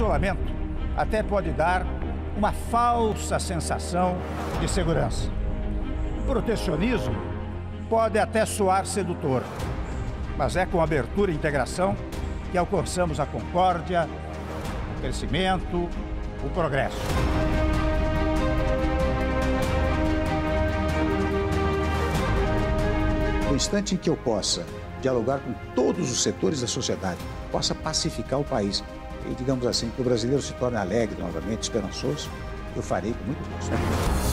isolamento até pode dar uma falsa sensação de segurança. Protecionismo pode até soar sedutor, mas é com abertura e integração que alcançamos a concórdia, o crescimento, o progresso. No instante em que eu possa dialogar com todos os setores da sociedade, possa pacificar o país, e, digamos assim, que o brasileiro se torne alegre novamente, esperançoso, eu farei com muito gosto.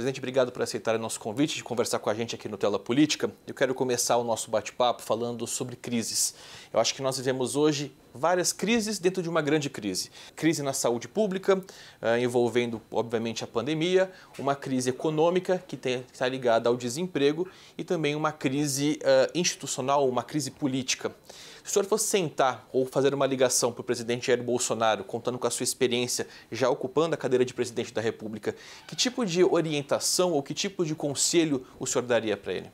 Presidente, obrigado por aceitar o nosso convite de conversar com a gente aqui no Tela Política. Eu quero começar o nosso bate-papo falando sobre crises. Eu acho que nós vivemos hoje várias crises dentro de uma grande crise. Crise na saúde pública, eh, envolvendo, obviamente, a pandemia, uma crise econômica que está ligada ao desemprego e também uma crise eh, institucional, uma crise política. Se o senhor fosse sentar ou fazer uma ligação para o presidente Jair Bolsonaro, contando com a sua experiência já ocupando a cadeira de presidente da República, que tipo de orientação ou que tipo de conselho o senhor daria para ele?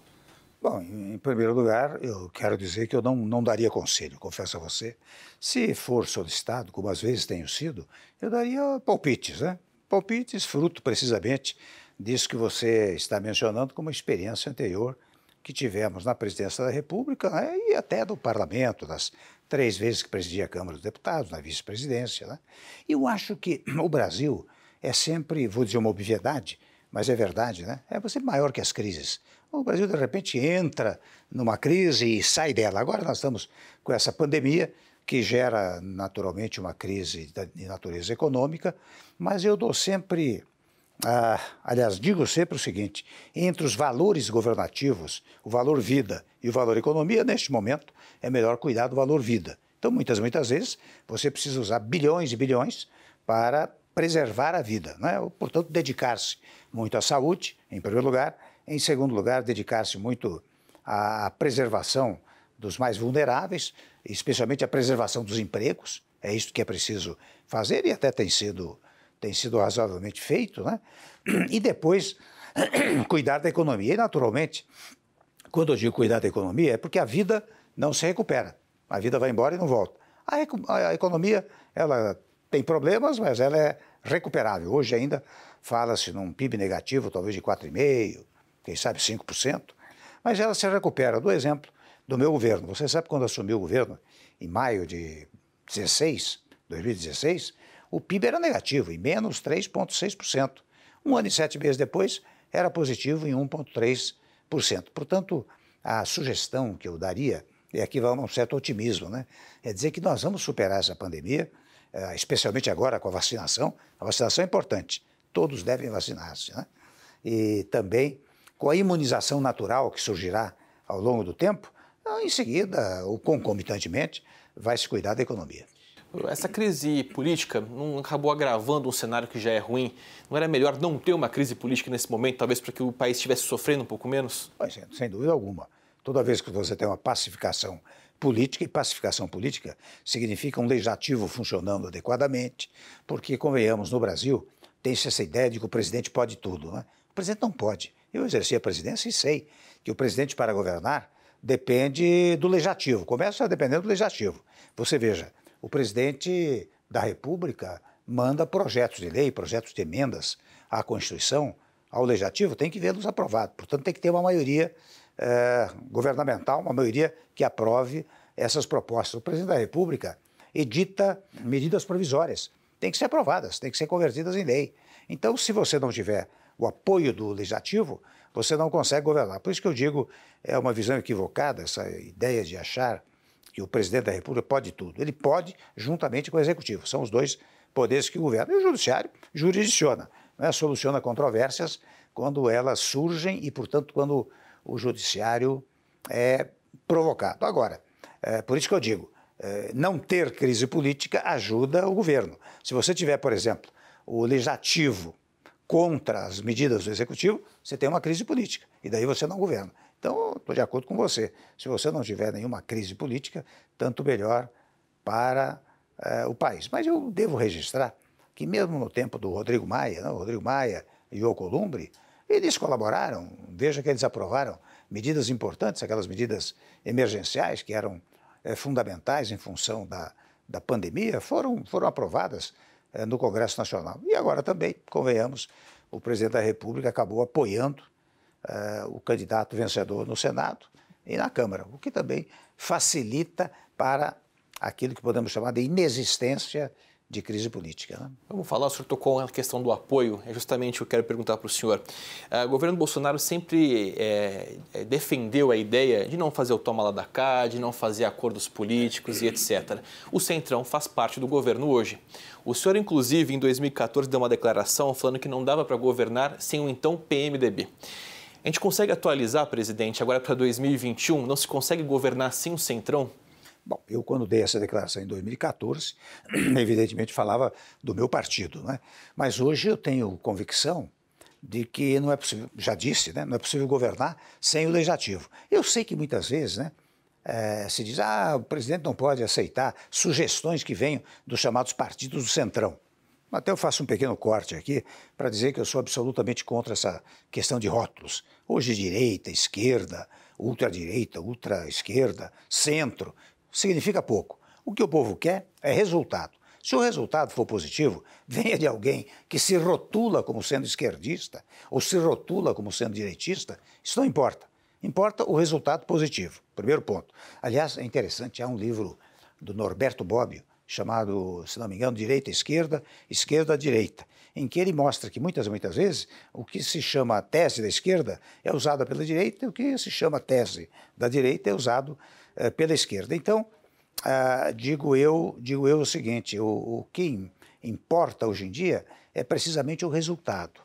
Bom, em primeiro lugar, eu quero dizer que eu não, não daria conselho, confesso a você. Se for solicitado, como às vezes tenho sido, eu daria palpites, né? Palpites, fruto precisamente disso que você está mencionando como experiência anterior que tivemos na presidência da República né, e até do parlamento, das três vezes que presidi a Câmara dos Deputados, na vice-presidência. Né? Eu acho que o Brasil é sempre, vou dizer uma obviedade, mas é verdade, né? É sempre é maior que as crises. O Brasil, de repente, entra numa crise e sai dela. Agora nós estamos com essa pandemia que gera naturalmente uma crise de natureza econômica, mas eu dou sempre, ah, aliás, digo sempre o seguinte: entre os valores governativos, o valor vida e o valor economia, neste momento, é melhor cuidar do valor vida. Então, muitas, muitas vezes, você precisa usar bilhões e bilhões para preservar a vida, né? portanto, dedicar-se muito à saúde, em primeiro lugar, em segundo lugar, dedicar-se muito à preservação dos mais vulneráveis, especialmente à preservação dos empregos, é isso que é preciso fazer e até tem sido, tem sido razoavelmente feito, né? e depois cuidar da economia. E, naturalmente, quando eu digo cuidar da economia, é porque a vida não se recupera. A vida vai embora e não volta. A, a, economia, ela tem problemas, mas ela é recuperável. Hoje ainda fala-se num PIB negativo, talvez de 4,5%, quem sabe 5%, mas ela se recupera. Do exemplo do meu governo. Você sabe quando assumi o governo, em maio de 16, 2016, o PIB era negativo, em menos 3,6%. Um ano e sete meses depois, era positivo em 1,3%. Portanto, a sugestão que eu daria, e aqui vai um certo otimismo, né? é dizer que nós vamos superar essa pandemia, eh, especialmente agora com a vacinação. A vacinação é importante, todos devem vacinar-se. Né? E também com a imunização natural que surgirá ao longo do tempo, ah, em seguida, ou concomitantemente, vai se cuidar da economia. Essa crise política não acabou agravando um cenário que já é ruim? Não era melhor não ter uma crise política nesse momento, talvez para que o país estivesse sofrendo um pouco menos? Mas, é, sem dúvida alguma. Toda vez que você tem uma pacificação política e pacificação política significa um legislativo funcionando adequadamente, porque, convenhamos, no Brasil tem-se essa ideia de que o presidente pode tudo. Né? O presidente não pode. Eu exerci a presidência e sei que o presidente, para governar, depende do legislativo. Começa dependendo do legislativo. Você veja, o presidente da República manda projetos de lei, projetos de emendas à Constituição, ao legislativo, tem que vê-los aprovados. Portanto, tem que ter uma maioria é, governamental, uma maioria que aprove essas propostas. O presidente da República edita medidas provisórias. Tem que ser aprovadas, tem que ser convertidas em lei. Então, se você não tiver o apoio do legislativo, você não consegue governar. Por isso que eu digo, é uma visão equivocada essa ideia de achar que o presidente da República pode tudo. Ele pode juntamente com o executivo. São os dois poderes que governam. E o judiciário jurisdiciona, né? soluciona controvérsias quando elas surgem e, portanto, quando o judiciário é provocado. Agora, é por isso que eu digo, é, não ter crise política ajuda o governo. Se você tiver, por exemplo, o legislativo contra as medidas do executivo, você tem uma crise política e daí você não governa. Então, estou de acordo com você. Se você não tiver nenhuma crise política, tanto melhor para é, o país. Mas eu devo registrar que mesmo no tempo do Rodrigo Maia, não, né, Rodrigo Maia e o Columbre, eles colaboraram, veja que eles aprovaram medidas importantes, aquelas medidas emergenciais que eram é, fundamentais em função da, da pandemia, foram, foram aprovadas é, no Congresso Nacional. E agora também, convenhamos, o presidente da República acabou apoiando é, o candidato vencedor no Senado e na Câmara, o que também facilita para aquilo que podemos chamar de inexistência de crise política. Né? Vamos falar, o senhor tocou na questão do apoio, é justamente o que eu quero perguntar para o senhor. Ah, o governo Bolsonaro sempre é, é, defendeu a ideia de não fazer o toma lá da cá, de não fazer acordos políticos e etc. O Centrão faz parte do governo hoje. O senhor, inclusive, em 2014 deu uma declaração falando que não dava para governar sem o então PMDB. A gente consegue atualizar, presidente, agora para 2021? Não se consegue governar sem o Centrão? Bom, eu quando dei essa declaração em 2014, evidentemente falava do meu partido, né? mas hoje eu tenho convicção de que não é possível, já disse, né? não é possível governar sem o legislativo. Eu sei que muitas vezes né, é, se diz, ah, o presidente não pode aceitar sugestões que venham dos chamados partidos do centrão. Até eu faço um pequeno corte aqui para dizer que eu sou absolutamente contra essa questão de rótulos. Hoje, direita, esquerda, ultradireita, ultra-esquerda, centro significa pouco. O que o povo quer é resultado. Se o resultado for positivo, venha de alguém que se rotula como sendo esquerdista ou se rotula como sendo direitista, isso não importa. Importa o resultado positivo. Primeiro ponto. Aliás, é interessante, há um livro do Norberto Bobbio chamado, se não me engano, direita esquerda, esquerda direita, em que ele mostra que muitas muitas vezes o que se chama tese da esquerda é usado pela direita, e o que se chama tese da direita é usado eh, pela esquerda. Então, ah, digo eu, digo eu o seguinte: o, o, que importa hoje em dia é precisamente o resultado.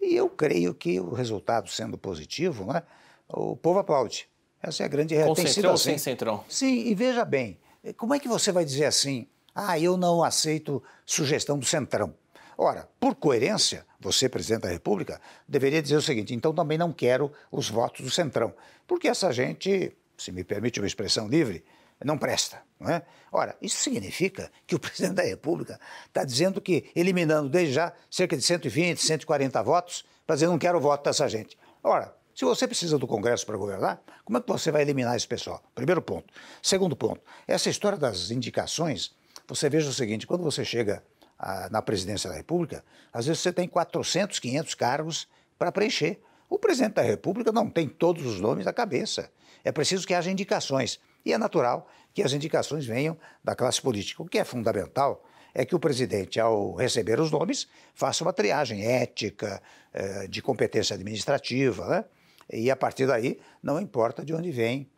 E eu creio que o resultado sendo positivo, né, o povo aplaude. Essa é a grande realidade. Com centrão assim. sem centrão? Sim, e veja bem, eh, como é que você vai dizer assim, ah, eu não aceito sugestão do centrão? Ora, por coerência, você, presidente da República, deveria dizer o seguinte: então também não quero os votos do Centrão. Porque essa gente se me permite uma expressão livre, não presta. Não é? Ora, isso significa que o presidente da República está dizendo que, eliminando desde já cerca de 120, 140 votos, para dizer não quero o voto dessa gente. Ora, se você precisa do Congresso para governar, como é que você vai eliminar esse pessoal? Primeiro ponto. Segundo ponto, essa história das indicações, você veja o seguinte: quando você chega a, ah, na presidência da República, às vezes você tem 400, 500 cargos para preencher. O presidente da República não tem todos os nomes na cabeça é preciso que haja indicações. E é natural que as indicações venham da classe política. O que é fundamental é que o presidente, ao receber os nomes, faça uma triagem ética, eh, de competência administrativa, né? e a partir daí não importa de onde vem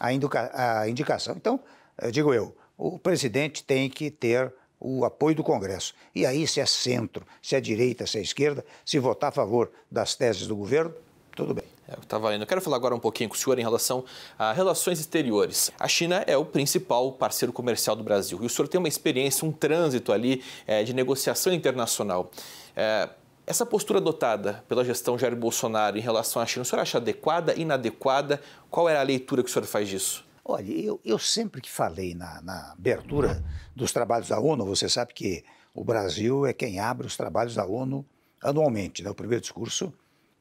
a, a indicação. Então, digo eu, o presidente tem que ter o apoio do Congresso. E aí, se é centro, se é direita, se é esquerda, se votar a favor das teses do governo, tudo bem. É o Eu quero falar agora um pouquinho com o senhor em relação a relações exteriores. A China é o principal parceiro comercial do Brasil e o senhor tem uma experiência, um trânsito ali é, de negociação internacional. É, essa postura adotada pela gestão Jair Bolsonaro em relação à China, o senhor acha adequada, inadequada? Qual era a leitura que o senhor faz disso? Olha, eu, eu sempre que falei na, na abertura dos trabalhos da ONU, você sabe que o Brasil é quem abre os trabalhos da ONU anualmente. Né? O primeiro discurso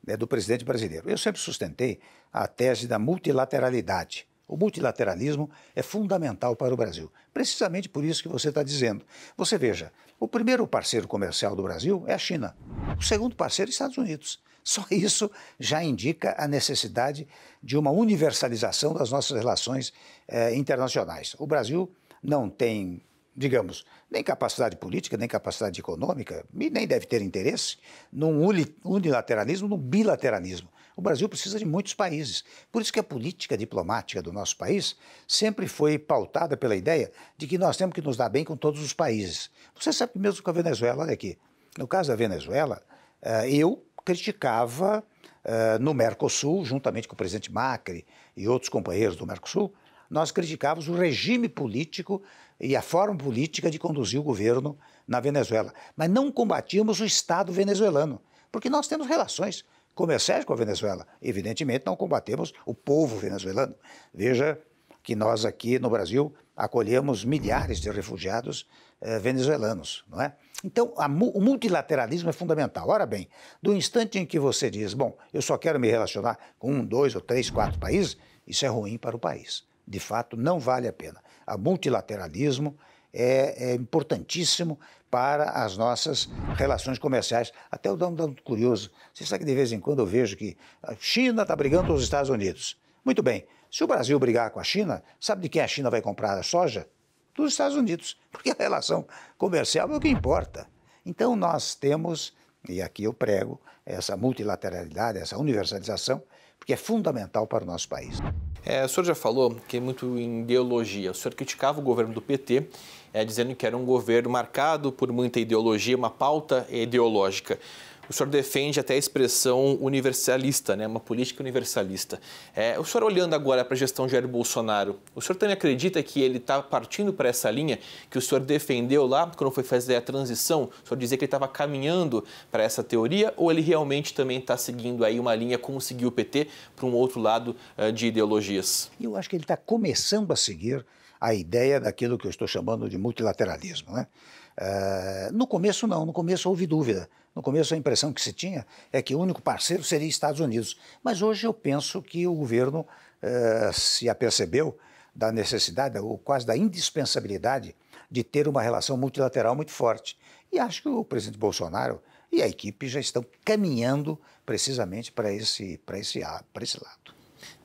né, do presidente brasileiro. Eu sempre sustentei a tese da multilateralidade. O multilateralismo é fundamental para o Brasil, precisamente por isso que você está dizendo. Você veja, o primeiro parceiro comercial do Brasil é a China, o segundo parceiro é os Estados Unidos. Só isso já indica a necessidade de uma universalização das nossas relações eh, internacionais. O Brasil não tem digamos, nem capacidade política, nem capacidade econômica, e nem deve ter interesse num unilateralismo, num bilateralismo. O Brasil precisa de muitos países. Por isso que a política diplomática do nosso país sempre foi pautada pela ideia de que nós temos que nos dar bem com todos os países. Você sabe que mesmo com a Venezuela, olha aqui, no caso da Venezuela, eh, eu criticava eh, no Mercosul, juntamente com o presidente Macri e outros companheiros do Mercosul, nós criticávamos o regime político e a forma política de conduzir o governo na Venezuela. Mas não combatíamos o Estado venezuelano, porque nós temos relações comerciais com a Venezuela. Evidentemente, não combatemos o povo venezuelano. Veja que nós aqui no Brasil acolhemos milhares de refugiados eh, venezuelanos, não é? Então, a, o multilateralismo é fundamental. Ora bem, do instante em que você diz, bom, eu só quero me relacionar com um, dois ou três, quatro países, isso é ruim para o país. De fato, não vale a pena a multilateralismo é, é importantíssimo para as nossas relações comerciais. Até eu dou um dado curioso. Você sabe que de vez em quando eu vejo que a China está brigando com os Estados Unidos. Muito bem, se o Brasil brigar com a China, sabe de quem a China vai comprar a soja? Dos Estados Unidos, porque a relação comercial é o que importa. Então nós temos, e aqui eu prego, essa multilateralidade, essa universalização, porque é fundamental para o nosso país. É, o senhor já falou que é muito em ideologia. O senhor criticava o governo do PT, é, dizendo que era um governo marcado por muita ideologia, uma pauta ideológica. O senhor defende até a expressão universalista, né? uma política universalista. É, o senhor olhando agora para a gestão de Jair Bolsonaro, o senhor também acredita que ele está partindo para essa linha que o senhor defendeu lá quando foi fazer a transição? O senhor dizia que ele estava caminhando para essa teoria ou ele realmente também está seguindo aí uma linha como seguiu o PT para um outro lado uh, de ideologias? Eu acho que ele está começando a seguir a ideia daquilo que eu estou chamando de multilateralismo. Né? Uh, no começo, não. No começo houve dúvida no começo, a impressão que se tinha é que o único parceiro seria Estados Unidos. Mas hoje eu penso que o governo eh, se apercebeu da necessidade, ou quase da indispensabilidade, de ter uma relação multilateral muito forte. E acho que o presidente Bolsonaro e a equipe já estão caminhando precisamente para esse, esse, esse lado.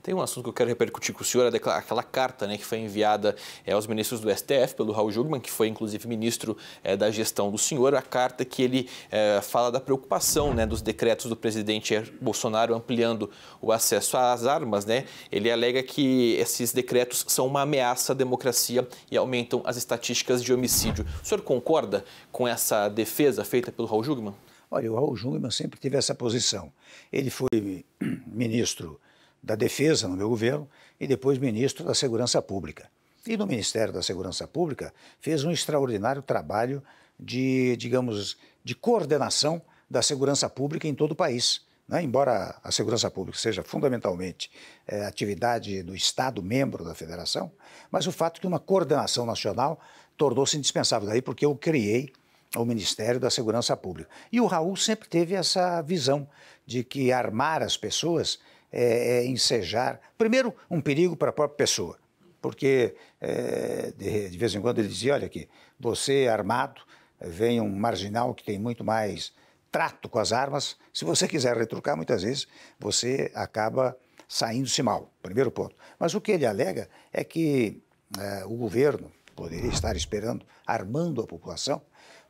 Tem um assunto que eu quero repercutir com o senhor, é aquela carta né, que foi enviada é, aos ministros do STF pelo Raul Jugman, que foi inclusive ministro é, da gestão do senhor, a carta que ele é, fala da preocupação né, dos decretos do presidente er-, Bolsonaro ampliando o acesso às armas. Né? Ele alega que esses decretos são uma ameaça à democracia e aumentam as estatísticas de homicídio. O senhor concorda com essa defesa feita pelo Raul Jugman? Olha, o Raul Jungmann sempre teve essa posição. Ele foi ministro da Defesa no meu governo e depois ministro da Segurança Pública. E no Ministério da Segurança Pública fez um extraordinário trabalho de, digamos, de coordenação da segurança pública em todo o país. Né? Embora a segurança pública seja fundamentalmente é, atividade do Estado membro da federação, mas o fato que uma coordenação nacional tornou-se indispensável. Daí porque eu criei o Ministério da Segurança Pública. E o Raul sempre teve essa visão de que armar as pessoas é, é ensejar, primeiro, um perigo para a própria pessoa, porque é, de, de, vez em quando ele dizia: olha aqui, você é armado, vem um marginal que tem muito mais trato com as armas, se você quiser retrucar, muitas vezes você acaba saindo-se mal, primeiro ponto. Mas o que ele alega é que é, o governo poderia estar esperando, armando a população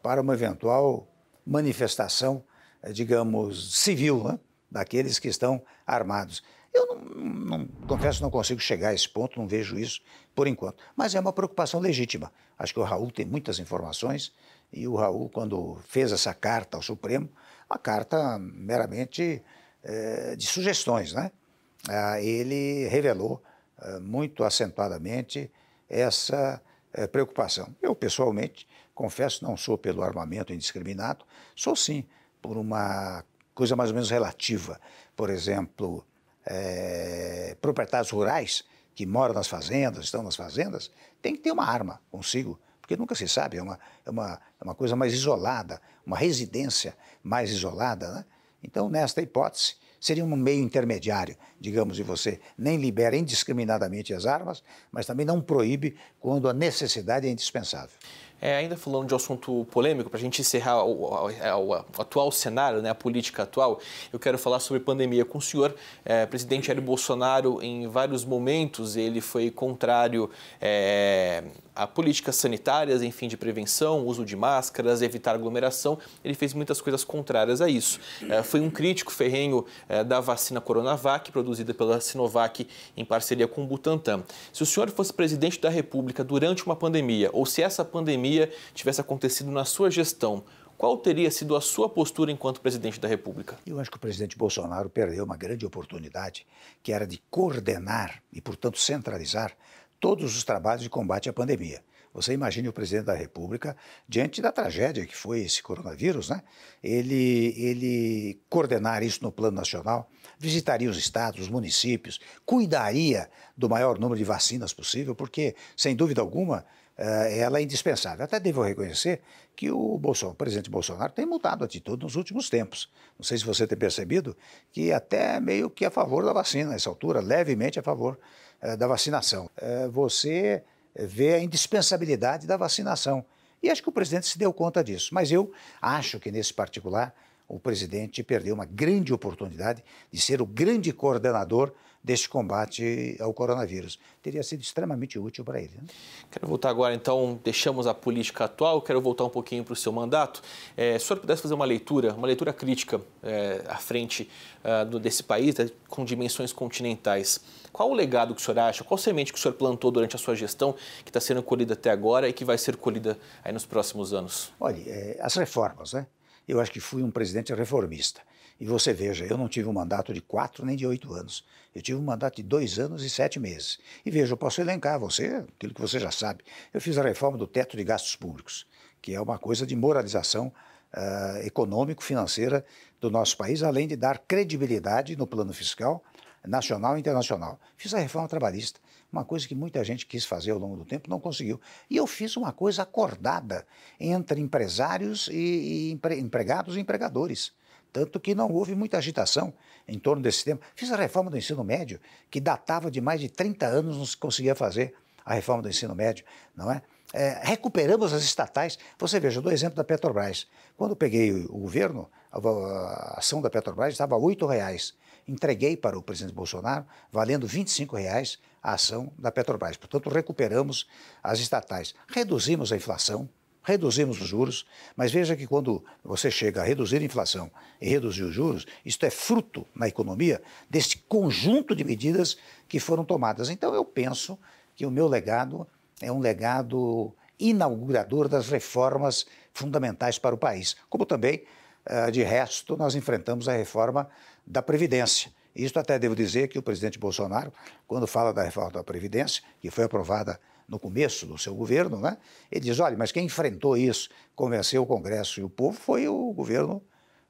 para uma eventual manifestação, é, digamos, civil, né? daqueles que estão armados. Eu não, não, confesso, não consigo chegar a esse ponto, não vejo isso por enquanto. Mas é uma preocupação legítima. Acho que o Raul tem muitas informações e o Raul, quando fez essa carta ao Supremo, a carta meramente é, de sugestões, né? Ah, ele revelou é, muito acentuadamente essa é, preocupação. Eu, pessoalmente, confesso, não sou pelo armamento indiscriminado, sou sim por uma coisa mais ou menos relativa. Por exemplo, é, proprietários rurais que moram nas fazendas, estão nas fazendas, tem que ter uma arma consigo, porque nunca se sabe, é uma, é uma, é uma coisa mais isolada, uma residência mais isolada. Né? Então, nesta hipótese, seria um meio intermediário, digamos, de você nem libera indiscriminadamente as armas, mas também não proíbe quando a necessidade é indispensável. É, ainda falando de um assunto polêmico, para a gente encerrar o, o, é, o, atual cenário, né, a política atual, eu quero falar sobre pandemia com o senhor. É, presidente Jair Bolsonaro, em vários momentos, ele foi contrário é, a políticas sanitárias, enfim, de prevenção, uso de máscaras, evitar aglomeração, ele fez muitas coisas contrárias a isso. É, foi um crítico ferrenho é, da vacina Coronavac, produzida pela Sinovac em parceria com o Butantan. Se o senhor fosse presidente da República durante uma pandemia, ou se essa pandemia tivesse acontecido na sua gestão, qual teria sido a sua postura enquanto presidente da República? Eu acho que o presidente Bolsonaro perdeu uma grande oportunidade, que era de coordenar e, portanto, centralizar todos os trabalhos de combate à pandemia. Você imagine o presidente da República, diante da tragédia que foi esse coronavírus, né? ele, ele coordenar isso no plano nacional, visitaria os estados, os municípios, cuidaria do maior número de vacinas possível, porque, sem dúvida alguma, eh, ela é indispensável. Até devo reconhecer que o, Bolsonaro, o presidente Bolsonaro tem mudado a atitude nos últimos tempos. Não sei se você tem percebido que até meio que a favor da vacina, nessa altura, levemente a favor eh, da vacinação. Eh, você vê a indispensabilidade da vacinação. E acho que o presidente se deu conta disso. Mas eu acho que, nesse particular, o presidente perdeu uma grande oportunidade de ser o grande coordenador desse combate ao coronavírus. Teria sido extremamente útil para ele. Né? Quero voltar agora, então, deixamos a política atual, quero voltar um pouquinho para o seu mandato. É, se o senhor pudesse fazer uma leitura, uma leitura crítica é, à frente é, do, desse país, com dimensões continentais, qual o legado que o senhor acha, qual semente que o senhor plantou durante a sua gestão, que está sendo colhida até agora e que vai ser colhida aí nos próximos anos? Olha, é, as reformas, né? Eu acho que fui um presidente reformista. E você veja, eu não tive um mandato de quatro nem de oito anos. Eu tive um mandato de dois anos e sete meses. E veja, eu posso elencar você, aquilo que você já sabe. Eu fiz a reforma do teto de gastos públicos, que é uma coisa de moralização uh, ah, econômico-financeira do nosso país, além de dar credibilidade no plano fiscal nacional e internacional. Fiz a reforma trabalhista, uma coisa que muita gente quis fazer ao longo do tempo, não conseguiu. E eu fiz uma coisa acordada entre empresários e, e empre, empregados e empregadores. Tanto que não houve muita agitação em torno desse tema. Fiz a reforma do ensino médio, que datava de mais de 30 anos, não se conseguia fazer a reforma do ensino médio, não é? é recuperamos as estatais. Você veja, eu dou exemplo da Petrobras. Quando peguei o governo, a ação da Petrobras estava a R$ reais. Entreguei para o presidente Bolsonaro, valendo R$ 25,00 reais a ação da Petrobras. Portanto, recuperamos as estatais. Reduzimos a inflação, reduzimos os juros, mas veja que quando você chega a reduzir a inflação e reduzir os juros, isto é fruto na economia desse conjunto de medidas que foram tomadas. Então eu penso que o meu legado é um legado inaugurador das reformas fundamentais para o país, como também, ah, de resto, nós enfrentamos a reforma da Previdência. Isto até devo dizer que o presidente Bolsonaro, quando fala da reforma da Previdência, que foi aprovada no começo do seu governo, né? ele diz, olha, mas quem enfrentou isso, convenceu o Congresso e o povo foi o governo,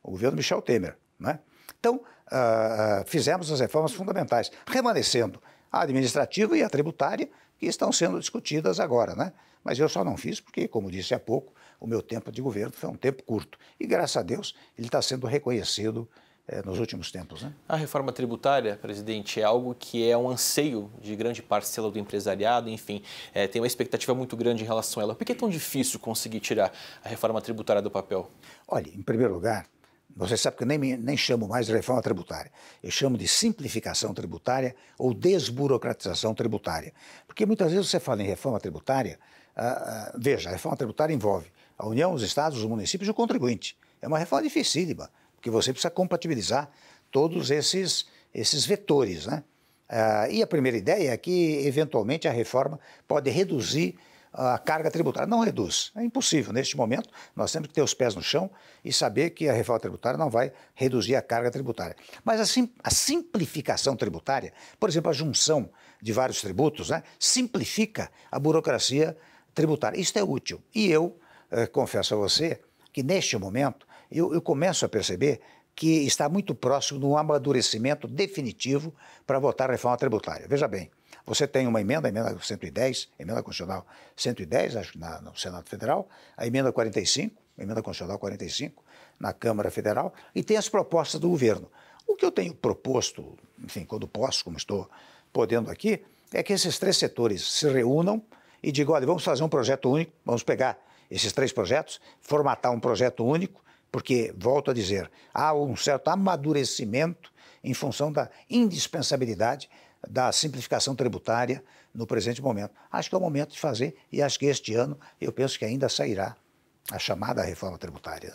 o governo Michel Temer. Né? Então, uh, fizemos as reformas fundamentais, remanescendo a administrativa e a tributária, que estão sendo discutidas agora, né? Mas eu só não fiz porque, como disse há pouco, o meu tempo de governo foi um tempo curto. E, graças a Deus, ele está sendo reconhecido é, nos últimos tempos. Né? A reforma tributária, presidente, é algo que é um anseio de grande parcela do empresariado, enfim, é, tem uma expectativa muito grande em relação a ela. Por que é tão difícil conseguir tirar a reforma tributária do papel? Olha, em primeiro lugar, você sabe que eu nem, nem chamo mais de reforma tributária. Eu chamo de simplificação tributária ou desburocratização tributária. Porque muitas vezes você fala em reforma tributária, ah, ah, veja, a reforma tributária envolve a União, os estados, os municípios e o contribuinte. É uma reforma dificílima porque você precisa compatibilizar todos esses, esses vetores. Né? Ah, e a primeira ideia é que, eventualmente, a reforma pode reduzir a carga tributária. Não reduz, é impossível. Neste momento, nós temos que ter os pés no chão e saber que a reforma tributária não vai reduzir a carga tributária. Mas a, sim, a simplificação tributária, por exemplo, a junção de vários tributos, né, simplifica a burocracia tributária. Isso é útil. E eu eh, confesso a você que, neste momento, eu, eu começo a perceber que está muito próximo de um amadurecimento definitivo para votar a reforma tributária. Veja bem, você tem uma emenda, a emenda 110, emenda constitucional 110, acho, na, no Senado Federal, a emenda 45, a emenda constitucional 45, na Câmara Federal, e tem as propostas do governo. O que eu tenho proposto, enfim, quando posso, como estou podendo aqui, é que esses três setores se reúnam e digam, olha, vamos fazer um projeto único, vamos pegar esses três projetos, formatar um projeto único porque, volto a dizer, há um certo amadurecimento em função da indispensabilidade da simplificação tributária no presente momento. Acho que é o momento de fazer e acho que este ano eu penso que ainda sairá a chamada reforma tributária.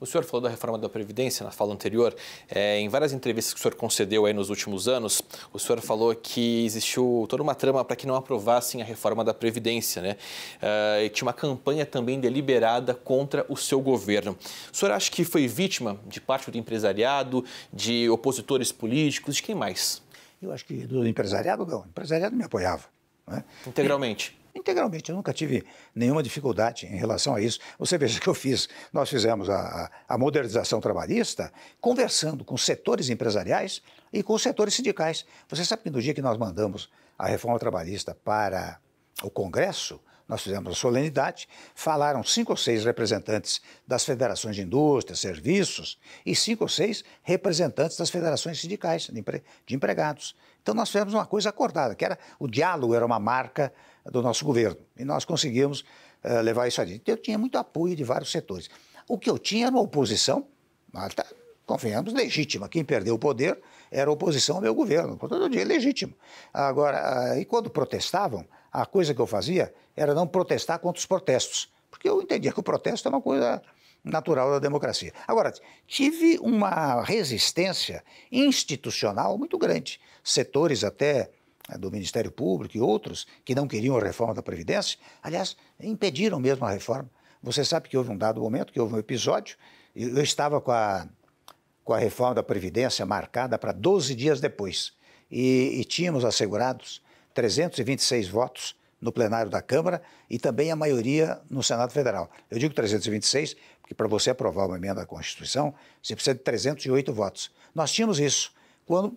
O senhor falou da reforma da Previdência na fala anterior. É, em várias entrevistas que o senhor concedeu aí nos últimos anos, o senhor falou que existiu toda uma trama para que não aprovassem a reforma da Previdência, né? É, e tinha uma campanha também deliberada contra o seu governo. O senhor acha que foi vítima de parte do empresariado, de opositores políticos, de quem mais? Eu acho que do empresariado não. O empresariado me apoiava. Né? Integralmente? integralmente. Eu nunca tive nenhuma dificuldade em relação a isso. Você veja que eu fiz, nós fizemos a, a modernização trabalhista conversando com setores empresariais e com setores sindicais. Você sabe que no dia que nós mandamos a reforma trabalhista para o Congresso, nós fizemos a solenidade, falaram cinco ou seis representantes das federações de indústria, serviços e cinco ou seis representantes das federações sindicais de, empregados. Então nós fizemos uma coisa acordada, que era o diálogo era uma marca do nosso governo. E nós conseguimos uh, levar isso adiante. Eu tinha muito apoio de vários setores. O que eu tinha era uma oposição, mas tá, legítima. Quem perdeu o poder era a oposição ao meu governo. Todo dia legítimo. Agora, uh, e quando protestavam, a coisa que eu fazia era não protestar contra os protestos, porque eu entendia que o protesto é uma coisa natural da democracia. Agora, tive uma resistência institucional muito grande, setores até né, do Ministério Público e outros que não queriam a reforma da Previdência, aliás, impediram mesmo a reforma. Você sabe que houve um dado momento, que houve um episódio, eu estava com a, com a reforma da Previdência marcada para 12 dias depois, e, e tínhamos assegurados 326 votos no plenário da Câmara e também a maioria no Senado Federal. Eu digo 326, porque para você aprovar uma emenda à Constituição, você precisa de 308 votos. Nós tínhamos isso quando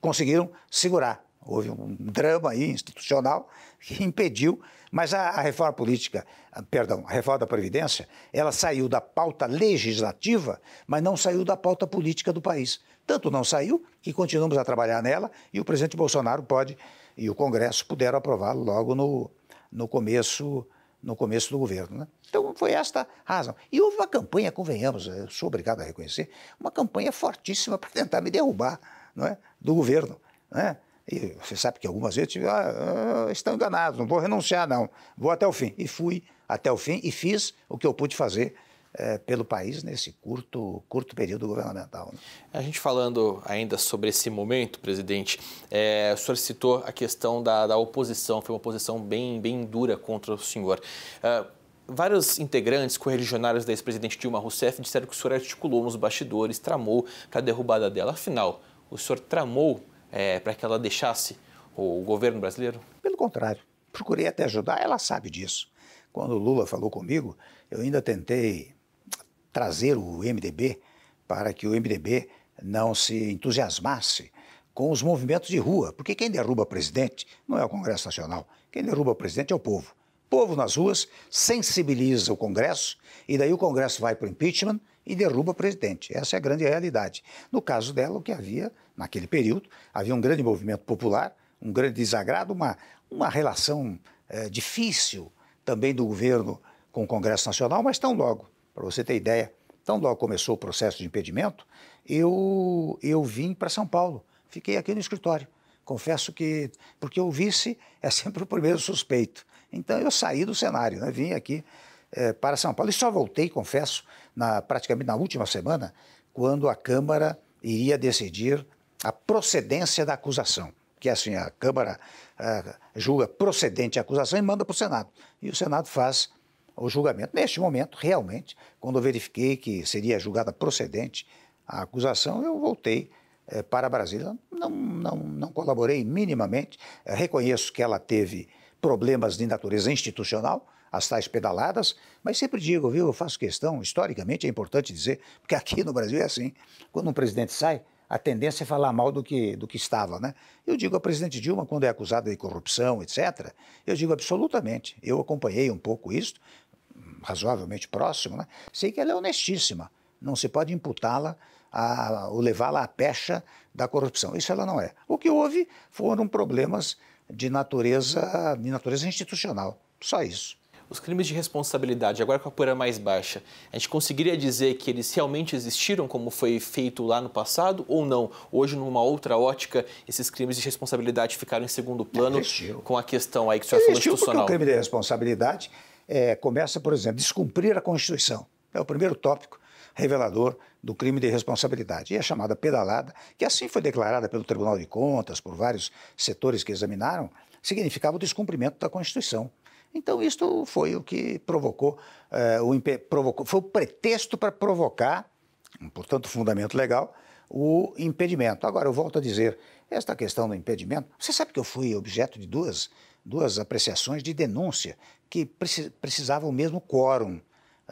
conseguiram segurar houve um drama aí institucional que impediu, mas a, a reforma política, perdão, a reforma da Previdência, ela saiu da pauta legislativa, mas não saiu da pauta política do país. Tanto não saiu que continuamos a trabalhar nela e o presidente Bolsonaro pode, e o Congresso puderam aprovar logo no, no começo no começo do governo. Né? Então foi esta a razão. E houve uma campanha, convenhamos, eu sou obrigado a reconhecer, uma campanha fortíssima para tentar me derrubar não é, do governo. Não é? E você sabe que algumas vezes eu tive, ah, ah, estão enganados, não vou renunciar, não. Vou até o fim. E fui até o fim e fiz o que eu pude fazer é, pelo país nesse curto, curto período governamental. Né? A gente falando ainda sobre esse momento, presidente, é, o senhor citou a questão da, da oposição, foi uma oposição bem, bem dura contra o senhor. É, vários integrantes correligionários da ex-presidente Dilma Rousseff disseram que o senhor articulou nos bastidores, tramou para a derrubada dela. Afinal, o senhor tramou é, para que ela deixasse o governo brasileiro? Pelo contrário, procurei até ajudar, ela sabe disso. Quando o Lula falou comigo, eu ainda tentei trazer o MDB para que o MDB não se entusiasmasse com os movimentos de rua, porque quem derruba presidente não é o Congresso Nacional, quem derruba presidente é o povo. O povo nas ruas sensibiliza o Congresso e daí o Congresso vai para o impeachment e derruba o presidente. Essa é a grande realidade. No caso dela, o que havia naquele período, havia um grande movimento popular, um grande desagrado, uma, uma relação é, difícil também do governo com o Congresso Nacional, mas tão logo, para você ter ideia, tão logo começou o processo de impedimento, eu, eu vim para São Paulo, fiquei aqui no escritório. Confesso que, porque o vice é sempre o primeiro suspeito. Então eu saí do cenário, né? vim aqui é, para São Paulo e só voltei, confesso, na, praticamente na última semana, quando a Câmara iria decidir a procedência da acusação. Que é assim, a Câmara uh, julga procedente a acusação e manda para o Senado. E o Senado faz o julgamento. Neste momento, realmente, quando eu verifiquei que seria julgada procedente a acusação, eu voltei eh, para Brasília. Não, não, não colaborei minimamente. Eh, reconheço que ela teve problemas de natureza institucional, as tais pedaladas, mas sempre digo, viu, eu faço questão, historicamente é importante dizer, porque aqui no Brasil é assim, quando um presidente sai, a tendência é falar mal do que, do que estava, né? Eu digo a presidente Dilma, quando é acusada de corrupção, etc., eu digo absolutamente, eu acompanhei um pouco isso, razoavelmente próximo, né? Sei que ela é honestíssima, não se pode imputá-la a, ou levá-la à pecha da corrupção. Isso ela não é. O que houve foram problemas de natureza, de natureza institucional, só isso. Os crimes de responsabilidade, agora com a poeira mais baixa, a gente conseguiria dizer que eles realmente existiram, como foi feito lá no passado, ou não? Hoje, numa outra ótica, esses crimes de responsabilidade ficaram em segundo plano Existiu. com a questão aí que o senhor falou institucional. Porque o crime de responsabilidade é, começa, por exemplo, descumprir a Constituição. É o primeiro tópico revelador do crime de responsabilidade. E a é chamada pedalada, que assim foi declarada pelo Tribunal de Contas, por vários setores que examinaram, significava o descumprimento da Constituição. Então, isto foi o que provocou, uh, o provocou foi o pretexto para provocar, portanto, fundamento legal, o impedimento. Agora, eu volto a dizer, esta questão do impedimento, você sabe que eu fui objeto de duas, duas apreciações de denúncia que precisavam o mesmo quórum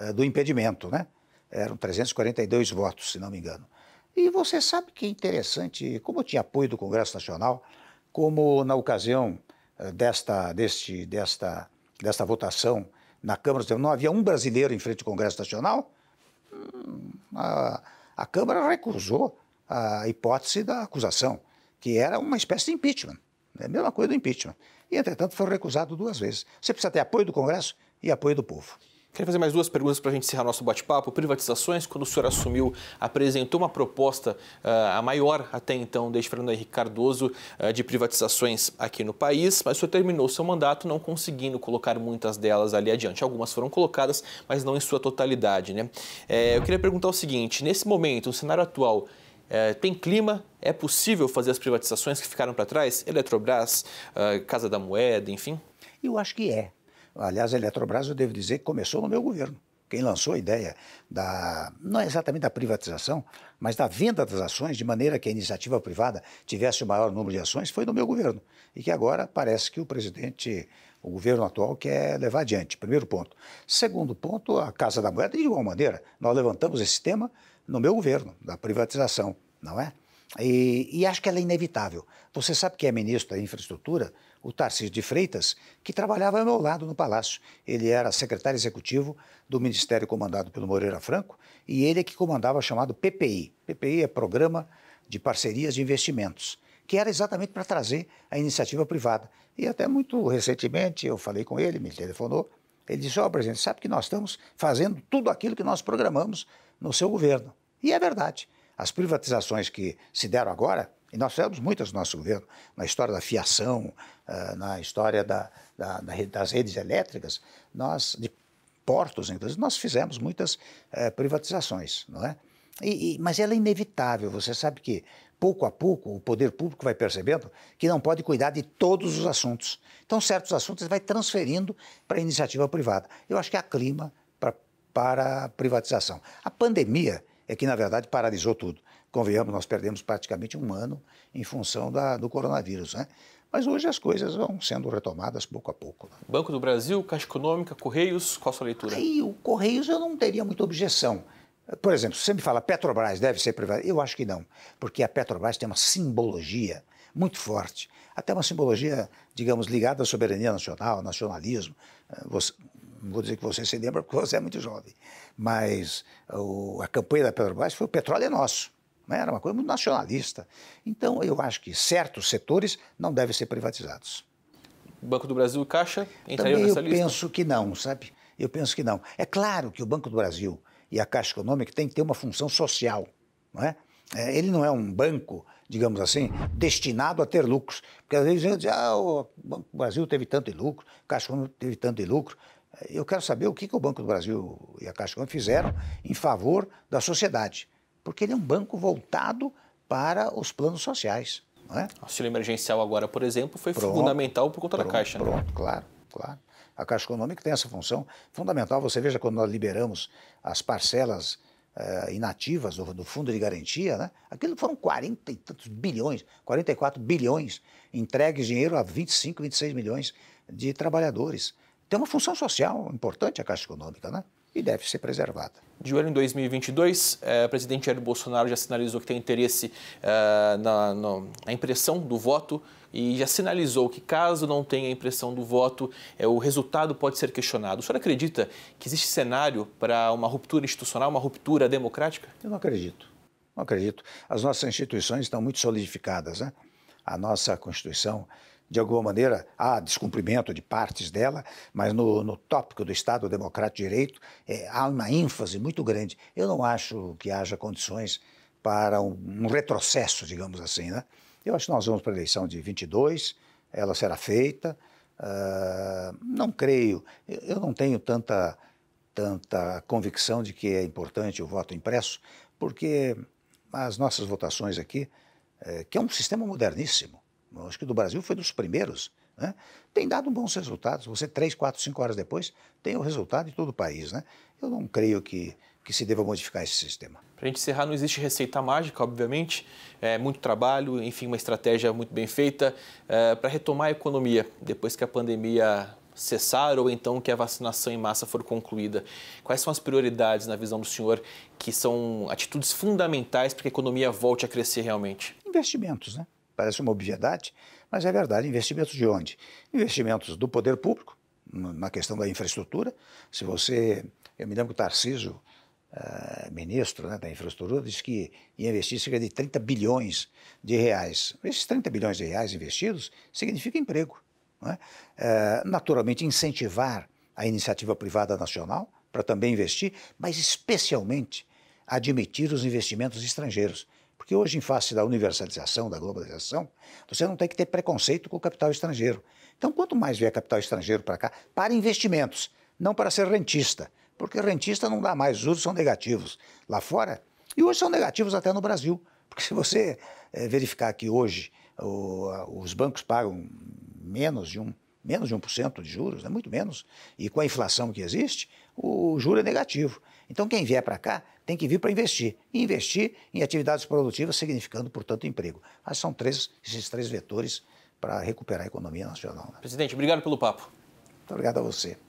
uh, do impedimento, né? Eram 342 votos, se não me engano. E você sabe que é interessante, como eu tinha apoio do Congresso Nacional, como na ocasião eh, desta, deste, desta dessa votação na Câmara, não havia um brasileiro em frente ao Congresso Nacional, hum, a, a Câmara recusou a hipótese da acusação, que era uma espécie de impeachment. É né? a mesma coisa do impeachment. E, entretanto, foi recusado duas vezes. Você precisa ter apoio do Congresso e apoio do povo. Quero fazer mais duas perguntas para a gente encerrar nosso bate-papo. Privatizações, quando o senhor assumiu, apresentou uma proposta, ah, a maior até então, desde Fernando Henrique Cardoso, ah, de privatizações aqui no país, mas o senhor terminou seu mandato não conseguindo colocar muitas delas ali adiante. Algumas foram colocadas, mas não em sua totalidade. Né? É, eu queria perguntar o seguinte: nesse momento, no cenário atual, é, tem clima? É possível fazer as privatizações que ficaram para trás? Eletrobras, ah, Casa da Moeda, enfim? Eu acho que é. Aliás, a Eletrobras, eu devo dizer, começou no meu governo. Quem lançou a ideia da, não é exatamente da privatização, mas da venda das ações de maneira que a iniciativa privada tivesse o maior número de ações foi no meu governo. E que agora parece que o presidente, o governo atual, quer levar adiante. Primeiro ponto. Segundo ponto, a Casa da Moeda, de igual maneira, nós levantamos esse tema no meu governo, da privatização, não é? E, e, acho que ela é inevitável. Você sabe que é ministro da Infraestrutura, o Tarcísio de Freitas, que trabalhava ao meu lado no Palácio. Ele era secretário executivo do ministério comandado pelo Moreira Franco e ele é que comandava chamado PPI. PPI é Programa de Parcerias de Investimentos, que era exatamente para trazer a iniciativa privada. E até muito recentemente eu falei com ele, me telefonou. Ele disse: Ó, oh, presidente, sabe que nós estamos fazendo tudo aquilo que nós programamos no seu governo. E é verdade. As privatizações que se deram agora, e nós fizemos muitas no nosso governo, na história da fiação, ah, na história da, da, das redes elétricas, nós, de portos, inclusive, nós fizemos muitas eh, privatizações, não é? E, e, mas ela é inevitável, você sabe que pouco a pouco o poder público vai percebendo que não pode cuidar de todos os assuntos. Então, certos assuntos ele vai transferindo para a iniciativa privada. Eu acho que há clima para, para a privatização. A pandemia é que, na verdade, paralisou tudo. Convenhamos, nós perdemos praticamente um ano em função da, do coronavírus, né? Mas hoje as coisas vão sendo retomadas pouco a pouco. Né? Banco do Brasil, Caixa Econômica, Correios, qual a sua leitura? Aí, o Correios eu não teria muita objeção. Por exemplo, você me fala Petrobras deve ser privada, eu acho que não, porque a Petrobras tem uma simbologia muito forte, até uma simbologia, digamos, ligada à soberania nacional, nacionalismo. Você, não vou dizer que você se lembra, porque você é muito jovem, mas o, a campanha da Petrobras foi o petróleo é nosso. não né? Era uma coisa muito nacionalista. Então, eu acho que certos setores não devem ser privatizados. Banco do Brasil e Caixa entrariam nessa eu lista? Eu penso que não, sabe? Eu penso que não. É claro que o Banco do Brasil e a Caixa Econômica têm que ter uma função social, não é? é ele não é um banco, digamos assim, destinado a ter lucros. Porque às vezes a gente diz, ah, o Banco do Brasil teve tanto de lucro, a Caixa Econômica teve tanto de lucro eu quero saber o que, que o Banco do Brasil e a Caixa Econômica fizeram em favor da sociedade, porque ele é um banco voltado para os planos sociais. Não é? O auxílio emergencial agora, por exemplo, foi pronto, fundamental por conta pronto, da Caixa. Né? Pronto, né? claro, claro. A Caixa Econômica tem essa função fundamental. Você veja quando nós liberamos as parcelas eh, inativas do, do, Fundo de Garantia, né? aquilo foram 40 e tantos bilhões, 44 bilhões entregues dinheiro a 25, 26 milhões de trabalhadores. Tem uma função social importante a Caixa Econômica, né? E deve ser preservada. De olho em 2022, eh, o presidente Jair Bolsonaro já sinalizou que tem interesse eh, na, na impressão do voto e já sinalizou que, caso não tenha impressão do voto, eh, o resultado pode ser questionado. O senhor acredita que existe cenário para uma ruptura institucional, uma ruptura democrática? Eu não acredito. Não acredito. As nossas instituições estão muito solidificadas, né? A nossa Constituição de alguma maneira, há descumprimento de partes dela, mas no, no tópico do Estado Democrático de Direito é, há uma ênfase muito grande. Eu não acho que haja condições para um, um retrocesso, digamos assim. Né? Eu acho que nós vamos para a eleição de 22, ela será feita. Uh, não creio, eu não tenho tanta, tanta convicção de que é importante o voto impresso, porque as nossas votações aqui, é, que é um sistema moderníssimo, acho que do Brasil foi dos primeiros, né? tem dado bons resultados. Você, três, quatro, cinco horas depois, tem o resultado de todo o país. Né? Eu não creio que, que se deva modificar esse sistema. Para a gente encerrar, não existe receita mágica, obviamente. É, muito trabalho, enfim, uma estratégia muito bem feita é, para retomar a economia depois que a pandemia cessar ou então que a vacinação em massa for concluída. Quais são as prioridades, na visão do senhor, que são atitudes fundamentais para que a economia volte a crescer realmente? Investimentos, né? Parece uma obviedade, mas é verdade. Investimentos de onde? Investimentos do poder público, na questão da infraestrutura. Se você. Eu me lembro que o Tarciso, uh, ministro né, da infraestrutura, disse que ia investir cerca de 30 bilhões de reais. Esses 30 bilhões de reais investidos significa emprego. Né? Uh, naturalmente, incentivar a iniciativa privada nacional para também investir, mas especialmente admitir os investimentos estrangeiros. Porque hoje, em face da universalização, da globalização, você não tem que ter preconceito com o capital estrangeiro. Então, quanto mais vier capital estrangeiro para cá, para investimentos, não para ser rentista. Porque rentista não dá mais, os juros são negativos lá fora. E hoje são negativos até no Brasil. Porque se você é, verificar que hoje o, os bancos pagam menos de um menos de 1% de juros, né? muito menos, e com a inflação que existe, o juro é negativo. Então, quem vier para cá tem que vir para investir. E investir em atividades produtivas, significando, portanto, emprego. Mas são três, esses três vetores para recuperar a economia nacional. Né? Presidente, obrigado pelo papo. Muito obrigado a você.